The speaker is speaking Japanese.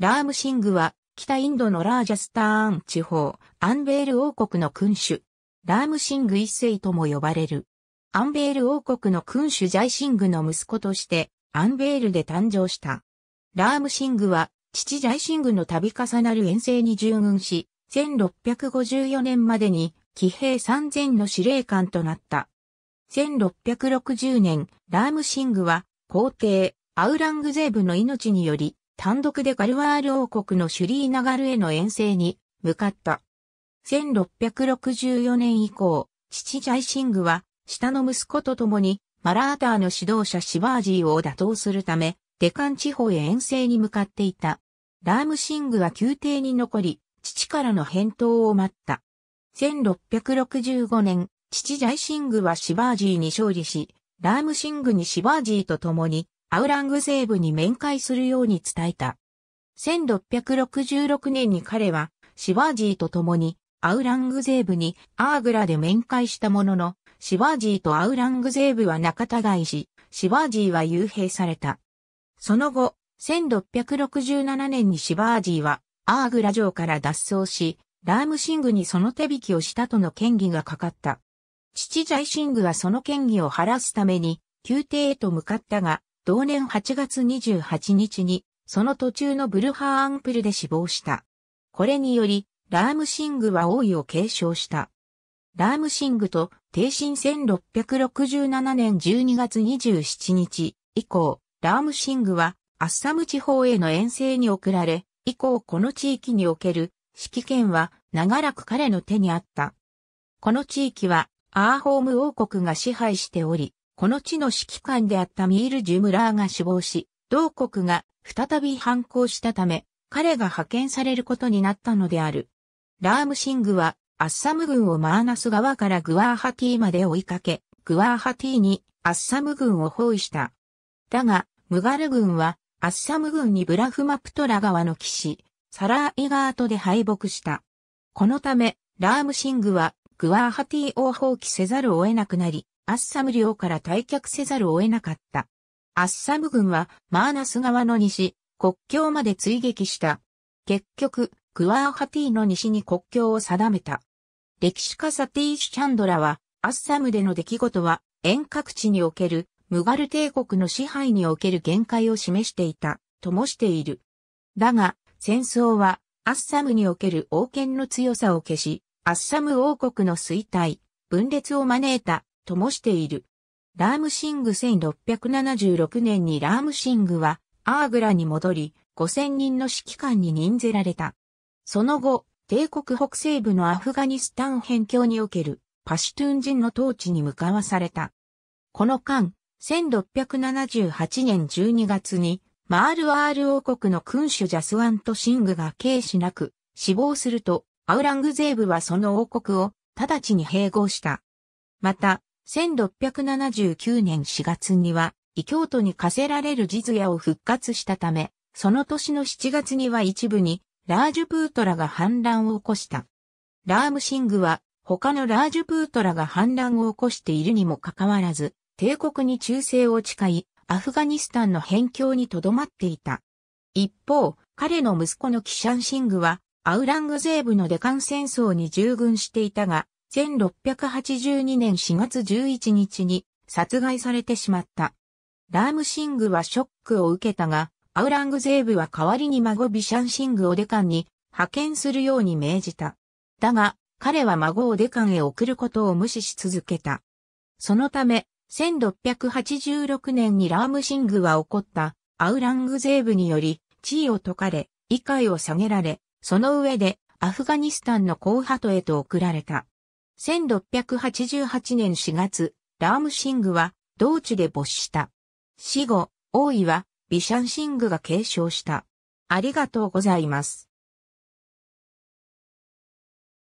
ラームシングは、北インドのラージャスターン地方、アンベール王国の君主。ラームシング一世とも呼ばれる。アンベール王国の君主ジャイシングの息子として、アンベールで誕生した。ラームシングは、父ジャイシングの度重なる遠征に従軍し、1654年までに、騎兵3000の司令官となった。1660年、ラームシングは、皇帝、アウラングゼーブの命により、単独でガルワール王国のシュリーナガルへの遠征に向かった。1664年以降、父ジャイシングは、下の息子と共に、マラーターの指導者シバージーを打倒するため、デカン地方へ遠征に向かっていた。ラームシングは宮廷に残り、父からの返答を待った。1665年、父ジャイシングはシバージーに勝利し、ラームシングにシバージーと共にアウラングゼーブに面会するように伝えた。1666年に彼はシバージーと共にアウラングゼーブにアーグラで面会したものの、シバージーとアウラングゼーブは仲違いし、シバージーは幽閉された。その後、1667年にシバージーはアーグラ城から脱走し、ラームシングにその手引きをしたとの権疑がかかった。父ジャイシングはその権疑を晴らすために宮廷へと向かったが、同年8月28日に、その途中のブルハーアンプルで死亡した。これにより、ラームシングは王位を継承した。ラームシングと帝神1667年12月27日以降、ラームシングはアッサム地方への遠征に送られ、以降この地域における指揮権は長らく彼の手にあった。この地域はアーホーム王国が支配しており、この地の指揮官であったミール・ジュムラーが死亡し、同国が再び反抗したため、彼が派遣されることになったのである。ラームシングは、アッサム軍をマーナス川からグワーハティまで追いかけ、グワーハティにアッサム軍を包囲した。だが、ムガル軍は、アッサム軍にブラフマプトラ川の騎士、サラーイガートで敗北した。このため、ラームシングは、グワーハティを放棄せざるを得なくなり、アッサム領から退却せざるを得なかった。アッサム軍はマーナス川の西、国境まで追撃した。結局、クワーハティの西に国境を定めた。歴史家サティーシュ・チャンドラは、アッサムでの出来事は遠隔地におけるムガル帝国の支配における限界を示していた、ともしている。だが、戦争はアッサムにおける王権の強さを消し、アッサム王国の衰退、分裂を招いたともしている。ラームシング1676年にラームシングはアーグラに戻り、5000人の指揮官に任ぜられた。その後、帝国北西部のアフガニスタン辺境におけるパシュトゥン人の統治に向かわされた。この間、1678年12月に、マールアール王国の君主ジャスワント・シングが軽視なく死亡すると、アウラングゼーブはその王国を直ちに併合した。また、1679年4月には、異教徒に課せられるジズヤを復活したため、その年の7月には一部に、ラージュプートラが反乱を起こした。ラームシングは、他のラージュプートラが反乱を起こしているにもかかわらず、帝国に忠誠を誓い、アフガニスタンの辺境に留まっていた。一方、彼の息子のキシャンシングは、アウラングゼーブのデカン戦争に従軍していたが、1682年4月11日に殺害されてしまった。ラームシングはショックを受けたが、アウラングゼーブは代わりに孫ビシャンシングをデカンに派遣するように命じた。だが、彼は孫をデカンへ送ることを無視し続けた。そのため、1686年にラームシングは起こったアウラングゼーブにより地位を解かれ、位階を下げられ、その上でアフガニスタンの後派とへと送られた。1688年4月、ラームシングは同地で没した。死後、王位はビシャンシングが継承した。ありがとうございます。